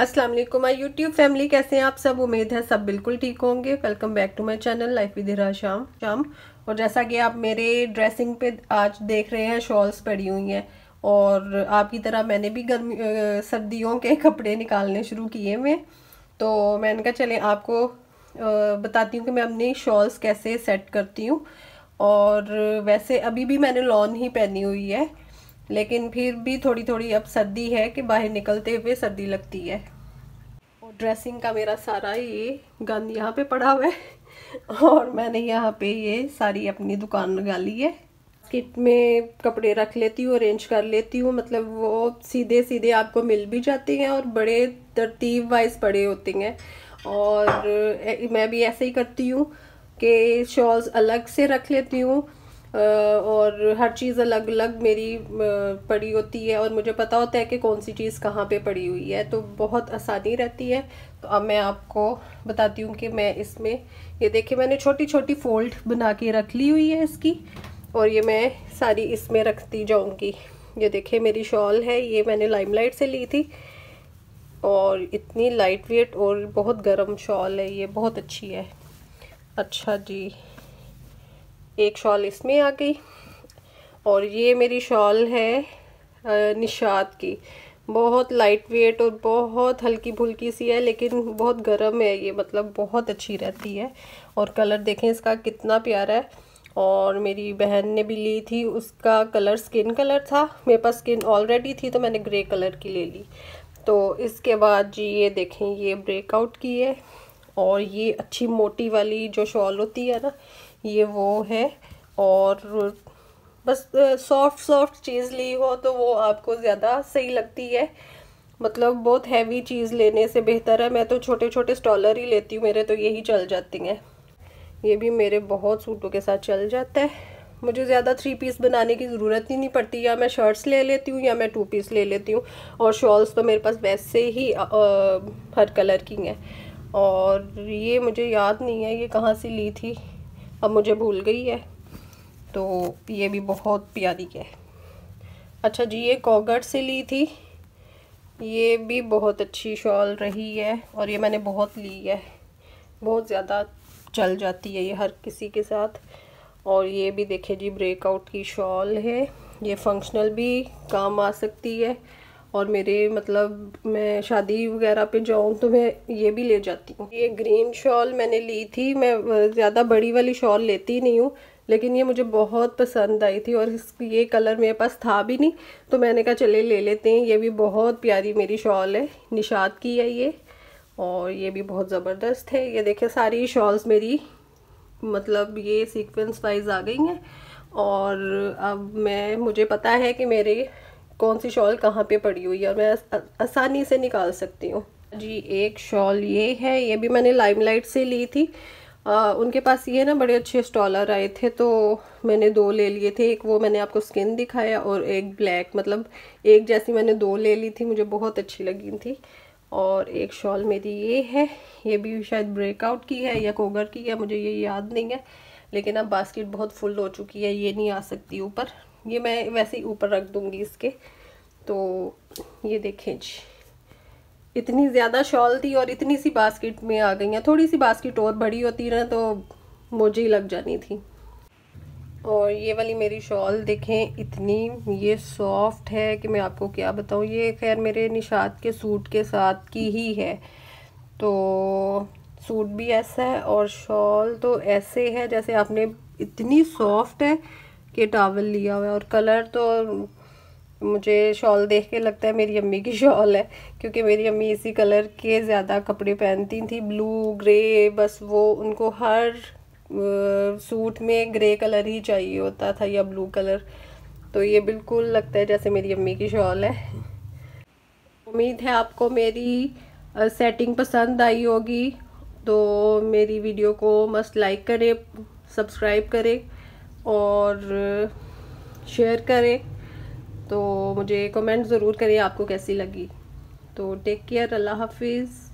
Aslam my YouTube YouTube family कैसे हैं आप सब उम्मीद है सब बिल्कुल ठीक होंगे welcome back to my channel life with Sham Sham और जैसा कि आप मेरे ड्रेसिंग पे आज देख रहे हैं शॉल्स पड़ी हुई हैं और आपकी तरह मैंने भी गर्मी सर्दियों के कपड़े निकालने शुरू किए हुए तो मैंने कहा चले आपको बताती हूँ कि मैं अपनी शॉल्स कैसे सेट करती हूँ और वैसे अभी भी मैंने लॉन ही पहनी हुई है लेकिन फिर भी थोड़ी थोड़ी अब सर्दी है कि बाहर निकलते हुए सर्दी लगती है और ड्रेसिंग का मेरा सारा ये गंद यहाँ पे पड़ा हुआ है और मैंने यहाँ पे ये सारी अपनी दुकान लगा ली है किट में कपड़े रख लेती हूँ अरेंज कर लेती हूँ मतलब वो सीधे सीधे आपको मिल भी जाते हैं और बड़े तरतीब वाइज पड़े होते हैं और मैं भी ऐसे ही करती हूँ कि शॉल्स अलग से रख लेती हूँ और हर चीज़ अलग अलग मेरी पड़ी होती है और मुझे पता होता है कि कौन सी चीज़ कहाँ पे पड़ी हुई है तो बहुत आसानी रहती है तो अब मैं आपको बताती हूँ कि मैं इसमें ये देखिए मैंने छोटी छोटी फोल्ड बना के रख ली हुई है इसकी और ये मैं सारी इसमें रखती जाऊँगी ये देखिए मेरी शॉल है ये मैंने लाइम से ली थी और इतनी लाइट वेट और बहुत गर्म शॉल है ये बहुत अच्छी है अच्छा जी एक शॉल इसमें आ गई और ये मेरी शॉल है निशात की बहुत लाइट वेट और बहुत हल्की भुल्की सी है लेकिन बहुत गर्म है ये मतलब बहुत अच्छी रहती है और कलर देखें इसका कितना प्यारा है और मेरी बहन ने भी ली थी उसका कलर स्किन कलर था मेरे पास स्किन ऑलरेडी थी तो मैंने ग्रे कलर की ले ली तो इसके बाद जी ये देखें ये ब्रेकआउट की है और ये अच्छी मोटी वाली जो शॉल होती है ना ये वो है और बस सॉफ्ट सॉफ्ट चीज़ ली हो तो वो आपको ज़्यादा सही लगती है मतलब बहुत हैवी चीज़ लेने से बेहतर है मैं तो छोटे छोटे स्टॉलर ही लेती हूँ मेरे तो यही चल जाती हैं ये भी मेरे बहुत सूटों के साथ चल जाता है मुझे ज़्यादा थ्री पीस बनाने की ज़रूरत ही नहीं पड़ती या मैं शर्ट्स ले लेती हूँ या मैं टू पीस ले लेती हूँ और शॉल्स तो मेरे पास वैसे ही आ, आ, हर कलर की हैं और ये मुझे याद नहीं है ये कहाँ से ली थी अब मुझे भूल गई है तो ये भी बहुत प्यारी है अच्छा जी ये कॉगट से ली थी ये भी बहुत अच्छी शॉल रही है और ये मैंने बहुत ली है बहुत ज़्यादा चल जाती है ये हर किसी के साथ और ये भी देखे जी ब्रेकआउट की शॉल है ये फंक्शनल भी काम आ सकती है और मेरे मतलब मैं शादी वगैरह पे जाऊँ तो मैं ये भी ले जाती हूँ ये ग्रीन शॉल मैंने ली थी मैं ज़्यादा बड़ी वाली शॉल लेती नहीं हूँ लेकिन ये मुझे बहुत पसंद आई थी और इस ये कलर मेरे पास था भी नहीं तो मैंने कहा चले ले लेते हैं ये भी बहुत प्यारी मेरी शॉल है निशाद की है ये और ये भी बहुत ज़बरदस्त है ये देखिए सारी शॉल्स मेरी मतलब ये सीक्वेंस वाइज आ गई हैं और अब मैं मुझे पता है कि मेरे कौन सी शॉल कहाँ पे पड़ी हुई है और मैं आसानी से निकाल सकती हूँ जी एक शॉल ये है ये भी मैंने लाइमलाइट से ली थी आ, उनके पास ये ना बड़े अच्छे स्टॉलर आए थे तो मैंने दो ले लिए थे एक वो मैंने आपको स्किन दिखाया और एक ब्लैक मतलब एक जैसी मैंने दो ले ली थी मुझे बहुत अच्छी लगी थी और एक शॉल मेरी ये है ये भी शायद ब्रेकआउट की है या कोगर की है मुझे ये याद नहीं है लेकिन अब बास्केट बहुत फुल हो चुकी है ये नहीं आ सकती ऊपर ये मैं वैसे ही ऊपर रख दूंगी इसके तो ये देखें जी इतनी ज़्यादा शॉल थी और इतनी सी बास्केट में आ गई हैं थोड़ी सी बास्केट और बड़ी होती ना तो मुझे ही लग जानी थी और ये वाली मेरी शॉल देखें इतनी ये सॉफ्ट है कि मैं आपको क्या बताऊँ ये खैर मेरे निशात के सूट के साथ की ही है तो सूट भी ऐसा है और शॉल तो ऐसे है जैसे आपने इतनी सॉफ्ट है के टावल लिया हुआ है और कलर तो मुझे शॉल देख के लगता है मेरी अम्मी की शॉल है क्योंकि मेरी अम्मी इसी कलर के ज़्यादा कपड़े पहनती थी ब्लू ग्रे बस वो उनको हर सूट में ग्रे कलर ही चाहिए होता था या ब्लू कलर तो ये बिल्कुल लगता है जैसे मेरी अम्मी की शॉल है उम्मीद है आपको मेरी सेटिंग पसंद आई होगी तो मेरी वीडियो को मस्त लाइक करें सब्सक्राइब करें और शेयर करें तो मुझे कमेंट ज़रूर करें आपको कैसी लगी तो टेक केयर अल्लाह हाफिज़